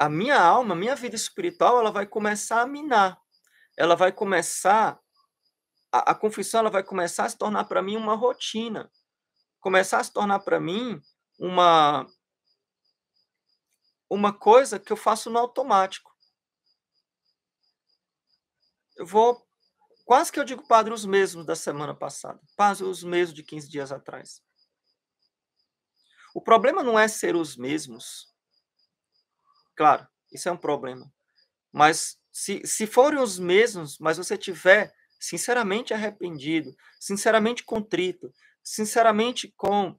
a minha alma, a minha vida espiritual, ela vai começar a minar. Ela vai começar a, a confissão, ela vai começar a se tornar para mim uma rotina. Começar a se tornar para mim uma uma coisa que eu faço no automático. Eu vou quase que eu digo padre os mesmos da semana passada, quase os mesmos de 15 dias atrás. O problema não é ser os mesmos. Claro, isso é um problema. Mas se, se forem os mesmos, mas você tiver sinceramente arrependido, sinceramente contrito, sinceramente com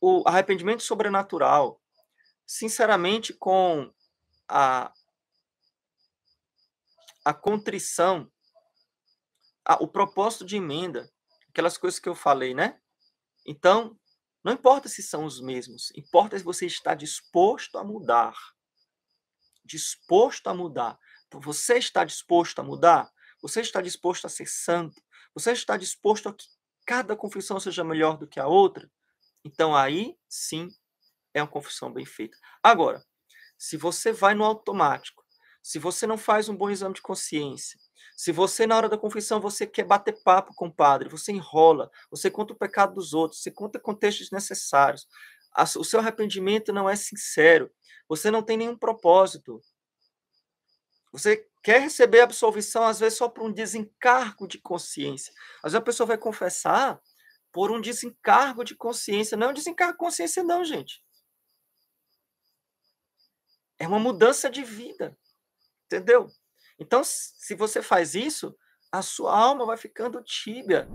o arrependimento sobrenatural, sinceramente com a, a contrição, a, o propósito de emenda, aquelas coisas que eu falei, né? Então, não importa se são os mesmos, importa se você está disposto a mudar disposto a mudar? Então, você está disposto a mudar? Você está disposto a ser santo? Você está disposto a que cada confissão seja melhor do que a outra? Então, aí sim é uma confissão bem feita. Agora, se você vai no automático, se você não faz um bom exame de consciência, se você, na hora da confissão, você quer bater papo com o padre, você enrola, você conta o pecado dos outros, você conta contextos necessários, o seu arrependimento não é sincero. Você não tem nenhum propósito. Você quer receber absolvição, às vezes, só por um desencargo de consciência. Às vezes a pessoa vai confessar por um desencargo de consciência. Não é um desencargo de consciência, não, gente. É uma mudança de vida. Entendeu? Então, se você faz isso, a sua alma vai ficando tíbia.